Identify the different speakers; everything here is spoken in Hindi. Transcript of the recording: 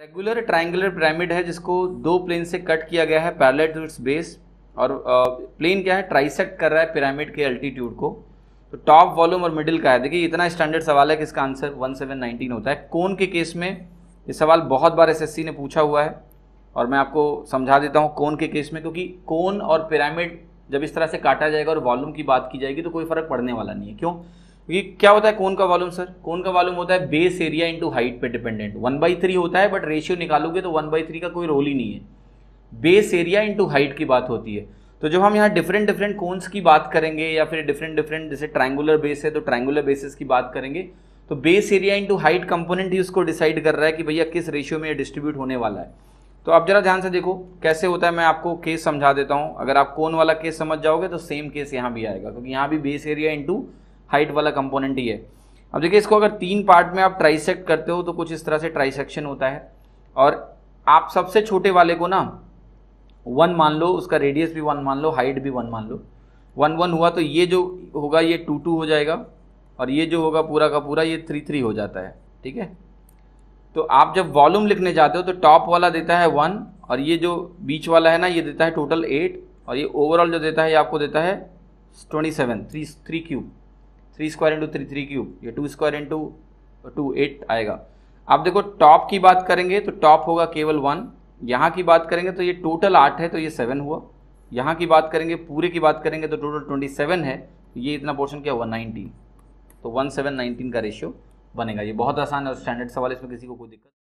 Speaker 1: रेगुलर ट्राइंगुलर पिरामिड है जिसको दो प्लेन से कट किया गया है पैरेलल टू इट्स बेस और प्लेन क्या है ट्राइसेक्ट कर रहा है पिरामिड के अल्टीट्यूड को तो टॉप वॉल्यूम और मिडिल का है देखिए इतना स्टैंडर्ड सवाल है कि इसका आंसर 1719 होता है कौन के केस में ये सवाल बहुत बार एस ने पूछा हुआ है और मैं आपको समझा देता हूँ कौन के केस में क्योंकि कौन और पिरामिड जब इस तरह से काटा जाएगा और वॉल्यूम की बात की जाएगी तो कोई फ़र्क पड़ने वाला नहीं है क्यों क्योंकि क्या होता है कोन का वॉल्यूम सर कोन का वॉल्यूम होता है बेस एरिया इंटू हाइट पे डिपेंडेंट वन बाई थ्री होता है बट रेशियो निकालोगे तो वन बाई थ्री का कोई रोल ही नहीं है बेस एरिया इंटू हाइट की बात होती है तो जब हम यहाँ डिफरेंट डिफरेंट कोन्स की बात करेंगे या फिर डिफरेंट डिफरेंट जैसे ट्राइंगुलर बेस है तो ट्राइंगुलर बेसिस की बात करेंगे तो base area into height component ही उसको डिसाइड कर रहा है कि भैया किस रेशियो में ये डिस्ट्रीब्यूट होने वाला है तो आप जरा ध्यान से देखो कैसे होता है मैं आपको केस समझा देता हूँ अगर आप कोन वाला केस समझ जाओगे तो सेम केस यहाँ भी आएगा क्योंकि यहाँ भी बेस एरिया इंटू हाइट वाला कंपोनेंट ही है अब देखिए इसको अगर तीन पार्ट में आप ट्राइसेक्ट करते हो तो कुछ इस तरह से ट्राइसेक्शन होता है और आप सबसे छोटे वाले को ना वन मान लो उसका रेडियस भी वन मान लो हाइट भी वन मान लो वन वन हुआ तो ये जो होगा ये टू टू हो जाएगा और ये जो होगा पूरा का पूरा ये थ्री थ्री हो जाता है ठीक है तो आप जब वॉल्यूम लिखने जाते हो तो टॉप वाला देता है वन और ये जो बीच वाला है ना ये देता है टोटल एट और ये ओवरऑल जो देता है ये आपको देता है twenty seven three three cube three square into three three cube ये two square into two eight आएगा आप देखो टॉप की बात करेंगे तो टॉप होगा केवल वन यहाँ की बात करेंगे तो ये टोटल आठ है तो ये सेवन हुआ यहाँ की बात करेंगे पूरे की बात करेंगे तो टोटल ट्वेंटी सेवन है तो ये इतना पोर्शन क्या हुआ नाइनटीन तो वन सेवन नाइनटीन का रेशियो बनेगा ये बहुत आसान है और स्टैंडर्ड सवाल इसमें किसी को कोई दिक्कत